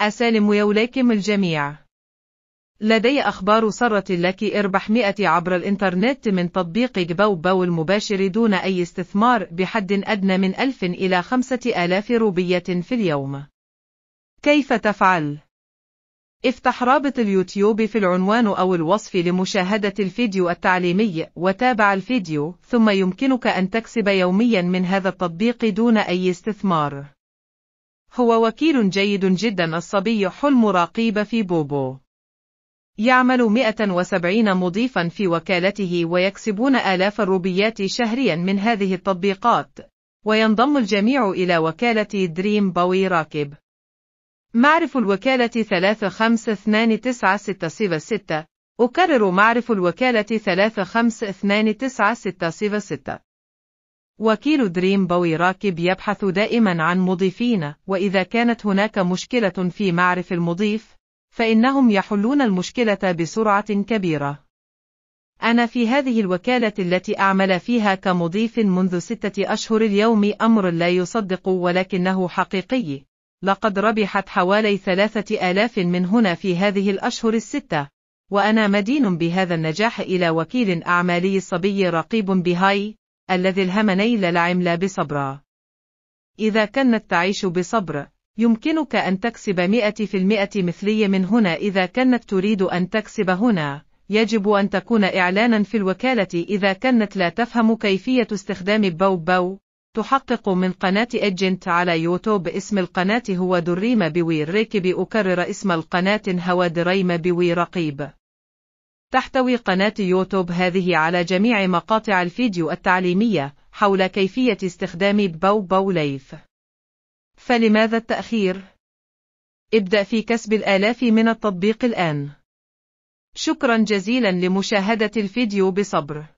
أسالم يولاكم الجميع لدي أخبار سارة لك إربح 100 عبر الإنترنت من تطبيق باو المباشر دون أي استثمار بحد أدنى من 1000 إلى 5000 روبية في اليوم. كيف تفعل؟ افتح رابط اليوتيوب في العنوان أو الوصف لمشاهدة الفيديو التعليمي وتابع الفيديو ثم يمكنك أن تكسب يوميا من هذا التطبيق دون أي استثمار. هو وكيل جيد جدا الصبي حلم راقيب في بوبو يعمل 170 مضيفا في وكالته ويكسبون آلاف الروبيات شهريا من هذه التطبيقات وينضم الجميع إلى وكالة دريم باوي راكب معرف الوكالة 3529666 أكرر معرف الوكالة 3529666 وكيل دريم بوي راكب يبحث دائما عن مضيفين وإذا كانت هناك مشكلة في معرف المضيف فإنهم يحلون المشكلة بسرعة كبيرة أنا في هذه الوكالة التي أعمل فيها كمضيف منذ ستة أشهر اليوم أمر لا يصدق ولكنه حقيقي لقد ربحت حوالي ثلاثة آلاف من هنا في هذه الأشهر الستة وأنا مدين بهذا النجاح إلى وكيل أعمالي صبي رقيب بهاي الذي الهم نيل العملة بصبرا إذا كنت تعيش بصبر يمكنك أن تكسب مئة في المئة مثلية من هنا إذا كنت تريد أن تكسب هنا يجب أن تكون إعلانا في الوكالة إذا كنت لا تفهم كيفية استخدام بو بو تحقق من قناة أجنت على يوتيوب اسم القناة هو دريم بوي ريكي أكرر اسم القناة هو دريم بوي رقيب تحتوي قناة يوتيوب هذه على جميع مقاطع الفيديو التعليمية حول كيفية استخدام بو بو ليف. فلماذا التأخير؟ ابدأ في كسب الآلاف من التطبيق الآن. شكرا جزيلا لمشاهدة الفيديو بصبر.